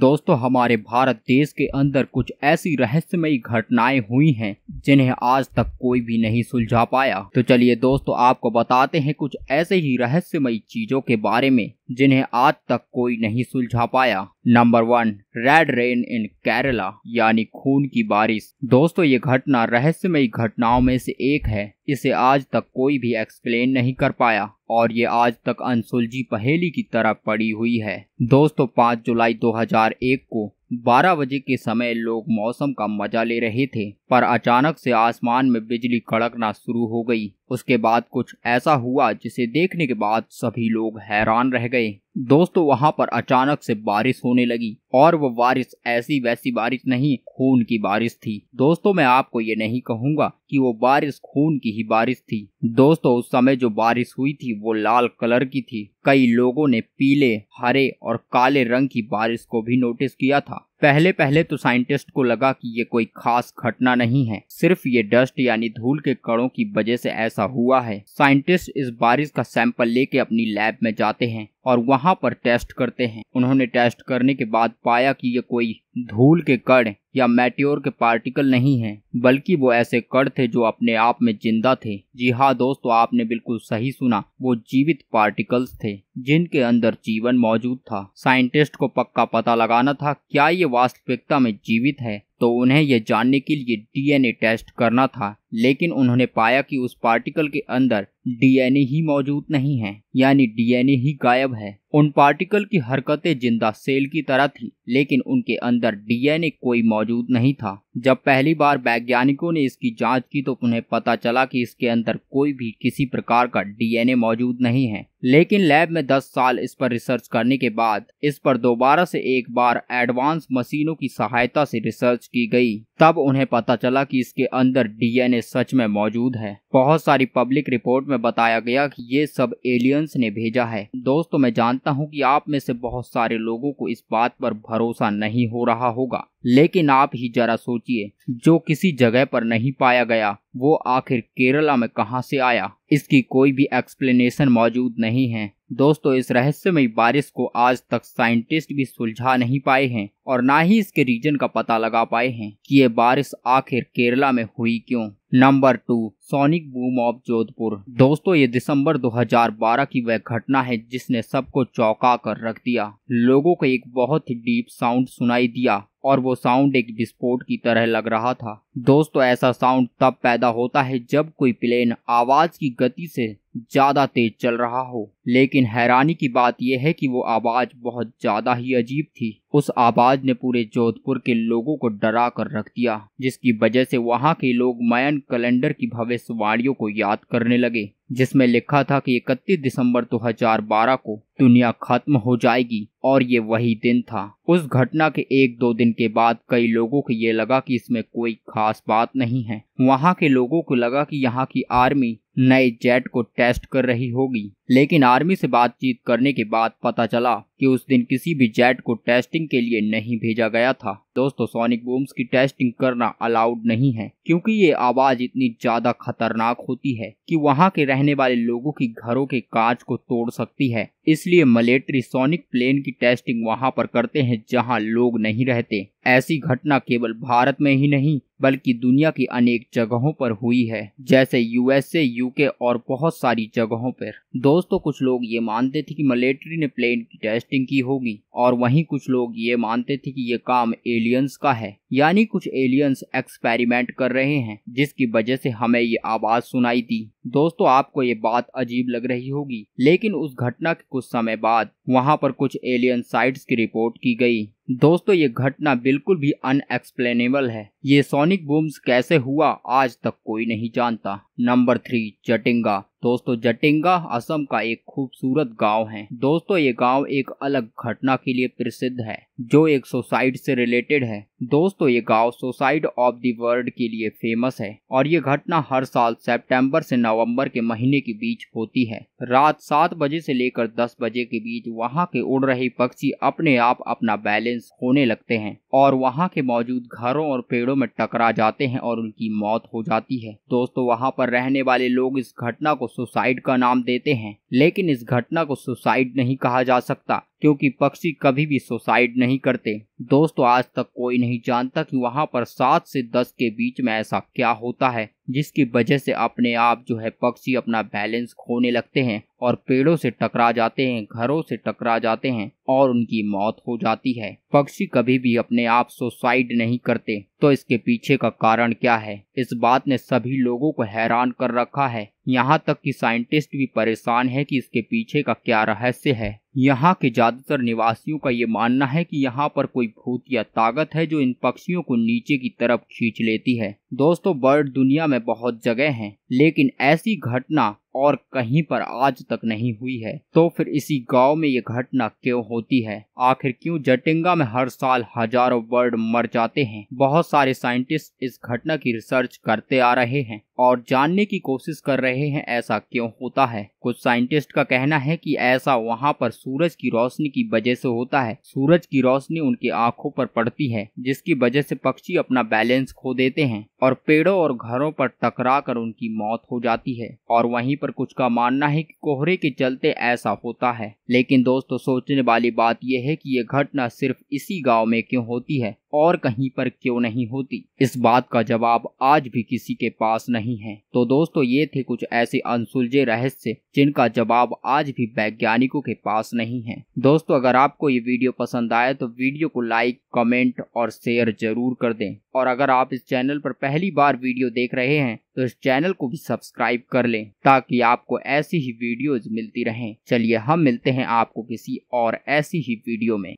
दोस्तों हमारे भारत देश के अंदर कुछ ऐसी रहस्यमयी घटनाएं हुई हैं जिन्हें आज तक कोई भी नहीं सुलझा पाया तो चलिए दोस्तों आपको बताते हैं कुछ ऐसे ही रहस्यमयी चीजों के बारे में जिन्हें आज तक कोई नहीं सुलझा पाया number one red rain in Kerala यानी खून की बारिश दोस्तों ये घटना रहस्यमयी घटनाओं में से एक है इसे आज तक कोई भी एक्सप्लेन नहीं कर पाया और ये आज तक अनसुलझी पहेली की तरह पड़ी हुई है दोस्तों 5 जुलाई 2001 को बारह बजे के समय लोग मौसम का मजा ले रहे थे पर अचानक से आसमान में बिजली कड़कना शुरू हो गई उसके बाद कुछ ऐसा हुआ जिसे देखने के बाद सभी लोग हैरान रह गए दोस्तों वहां पर अचानक से बारिश होने लगी और वो बारिश ऐसी वैसी बारिश नहीं खून की बारिश थी दोस्तों मैं आपको ये नहीं कहूंगा कि वो बारिश खून की ही बारिश थी दोस्तों उस समय जो बारिश हुई थी वो लाल कलर की थी कई लोगों ने पीले हरे और काले रंग की बारिश को भी नोटिस किया था पहले पहले तो साइंटिस्ट को लगा कि ये कोई खास घटना नहीं है सिर्फ ये डस्ट यानी धूल के कणों की वजह से ऐसा हुआ है साइंटिस्ट इस बारिश का सैंपल लेके अपनी लैब में जाते हैं और वहाँ पर टेस्ट करते हैं उन्होंने टेस्ट करने के बाद पाया कि ये कोई धूल के कण या मेट्योर के पार्टिकल नहीं हैं बल्कि वो ऐसे कण थे जो अपने आप में जिंदा थे जी हाँ दोस्तों आपने बिल्कुल सही सुना वो जीवित पार्टिकल्स थे जिनके अंदर जीवन मौजूद था साइंटिस्ट को पक्का पता लगाना था क्या ये वास्तविकता में जीवित है तो उन्हें यह जानने के लिए डीएनए टेस्ट करना था लेकिन उन्होंने पाया कि उस पार्टिकल के अंदर डीएनए ही मौजूद नहीं है यानी डीएनए ही गायब है उन पार्टिकल की हरकतें जिंदा सेल की तरह थी लेकिन उनके अंदर डीएनए कोई मौजूद नहीं था जब पहली बार वैज्ञानिकों ने इसकी जांच की तो उन्हें पता चला कि इसके अंदर कोई भी किसी प्रकार का डीएनए मौजूद नहीं है लेकिन लैब में 10 साल इस पर रिसर्च करने के बाद इस पर दोबारा से एक बार एडवांस मशीनों की सहायता से रिसर्च की गई तब उन्हें पता चला कि इसके अंदर डीएनए सच में मौजूद है बहुत सारी पब्लिक रिपोर्ट में बताया गया कि ये सब एलियंस ने भेजा है दोस्तों मैं जानता हूँ कि आप में से बहुत सारे लोगों को इस बात पर भरोसा नहीं हो रहा होगा लेकिन आप ही जरा सोचिए जो किसी जगह पर नहीं पाया गया वो आखिर केरला में कहां से आया इसकी कोई भी एक्सप्लेनेशन मौजूद नहीं है दोस्तों इस रहस्यमय बारिश को आज तक साइंटिस्ट भी सुलझा नहीं पाए हैं और ना ही इसके रीजन का पता लगा पाए हैं कि ये बारिश आखिर केरला में हुई क्यों number two sonic boom of Jodhpur दोस्तों ये दिसंबर 2012 की वह घटना है जिसने सबको चौंका कर रख दिया लोगों को एक बहुत ही डीप साउंड सुनाई दिया और वो साउंड एक विस्फोट की तरह लग रहा था दोस्तों ऐसा साउंड तब पैदा होता है जब कोई प्लेन आवाज की गति से ज्यादा तेज चल रहा हो लेकिन हैरानी की बात यह है कि वो आवाज बहुत ज्यादा ही अजीब थी उस आवाज ने पूरे जोधपुर के लोगों को डरा कर रख दिया जिसकी वजह से वहाँ के लोग मयन कैलेंडर की भविष्यवाणियों को याद करने लगे जिसमें लिखा था कि 31 दिसंबर 2012 को दुनिया खत्म हो जाएगी और ये वही दिन था उस घटना के एक दो दिन के बाद कई लोगों को ये लगा कि इसमें कोई खास बात नहीं है वहाँ के लोगों को लगा कि यहाँ की आर्मी नए जेट को टेस्ट कर रही होगी लेकिन आर्मी से बातचीत करने के बाद पता चला कि उस दिन किसी भी जेट को टेस्टिंग के लिए नहीं भेजा गया था दोस्तों सोनिक बूम्स की टेस्टिंग करना अलाउड नहीं है क्योंकि ये आवाज इतनी ज्यादा खतरनाक होती है कि वहाँ के रहने वाले लोगों की घरों के कांच को तोड़ सकती है इसलिए मलेट्री सोनिक प्लेन की टेस्टिंग वहाँ पर करते हैं जहाँ लोग नहीं रहते ऐसी घटना केवल भारत में ही नहीं बल्कि दुनिया की अनेक जगहों पर हुई है जैसे यूएसए यूके और बहुत सारी जगहों पर दोस्तों कुछ लोग ये मानते थे कि मिलिट्री ने प्लेन की टेस्टिंग की होगी और वहीं कुछ लोग ये मानते थे कि ये काम एलियंस का है यानी कुछ एलियंस एक्सपेरिमेंट कर रहे हैं जिसकी वजह से हमें ये आवाज सुनाई दी दोस्तों आपको ये बात अजीब लग रही होगी लेकिन उस घटना के कुछ समय बाद वहाँ पर कुछ एलियन साइट्स की रिपोर्ट की गई दोस्तों ये घटना बिल्कुल भी अनएक्सप्लेनेबल है ये सोनिक बूम्स कैसे हुआ आज तक कोई नहीं जानता नंबर थ्री चटिंगा दोस्तों जटिंगा असम का एक खूबसूरत गांव है दोस्तों ये गांव एक अलग घटना के लिए प्रसिद्ध है जो एक सोसाइड से रिलेटेड है दोस्तों ये गांव सोसाइड ऑफ द वर्ल्ड के लिए फेमस है और ये घटना हर साल सितंबर से नवंबर के महीने के बीच होती है रात सात बजे से लेकर दस बजे के बीच वहाँ के उड़ रहे पक्षी अपने आप अपना बैलेंस होने लगते हैं और वहाँ के मौजूद घरों और पेड़ों में टकरा जाते हैं और उनकी मौत हो जाती है दोस्तों वहाँ पर रहने वाले लोग इस घटना को सुसाइड का नाम देते हैं लेकिन इस घटना को सुसाइड नहीं कहा जा सकता क्योंकि पक्षी कभी भी सुसाइड नहीं करते दोस्तों आज तक कोई नहीं जानता कि वहाँ पर सात से दस के बीच में ऐसा क्या होता है जिसकी वजह से अपने आप जो है पक्षी अपना बैलेंस खोने लगते हैं और पेड़ों से टकरा जाते हैं घरों से टकरा जाते हैं और उनकी मौत हो जाती है पक्षी कभी भी अपने आप सुसाइड नहीं करते तो इसके पीछे का कारण क्या है इस बात ने सभी लोगों को हैरान कर रखा है यहाँ तक कि साइंटिस्ट भी परेशान है है कि इसके पीछे का क्या रहस्य है यहाँ के ज़्यादातर निवासियों का ये मानना है कि यहाँ पर कोई भूत या ताकत है जो इन पक्षियों को नीचे की तरफ खींच लेती है दोस्तों बर्ड दुनिया में बहुत जगह है लेकिन ऐसी घटना और कहीं पर आज तक नहीं हुई है तो फिर इसी गांव में ये घटना क्यों होती है आखिर क्यों जटिंगा में हर साल हजारों बर्ड मर जाते हैं बहुत सारे साइंटिस्ट इस घटना की रिसर्च करते आ रहे हैं और जानने की कोशिश कर रहे हैं ऐसा क्यों होता है कुछ साइंटिस्ट का कहना है कि ऐसा वहां पर सूरज की रोशनी की वजह से होता है सूरज की रोशनी उनकी आंखों पर पड़ती है जिसकी वजह से पक्षी अपना बैलेंस खो देते हैं और पेड़ों और घरों पर टकरा कर उनकी मौत हो जाती है और वहीं पर कुछ का मानना है कि कोहरे के चलते ऐसा होता है लेकिन दोस्तों सोचने वाली बात यह है कि यह घटना सिर्फ इसी गाँव में क्यों होती है और कहीं पर क्यों नहीं होती इस बात का जवाब आज भी किसी के पास नहीं है तो दोस्तों ये थे कुछ ऐसे अनसुलझे रहस्य जिनका जवाब आज भी वैज्ञानिकों के पास नहीं है दोस्तों अगर आपको ये वीडियो पसंद आए तो वीडियो को लाइक कमेंट और शेयर जरूर कर दें और अगर आप इस चैनल पर पहली बार वीडियो देख रहे हैं तो इस चैनल को भी सब्सक्राइब कर लें ताकि आपको ऐसी ही वीडियोज मिलती रहें चलिए हम मिलते हैं आपको किसी और ऐसी ही वीडियो में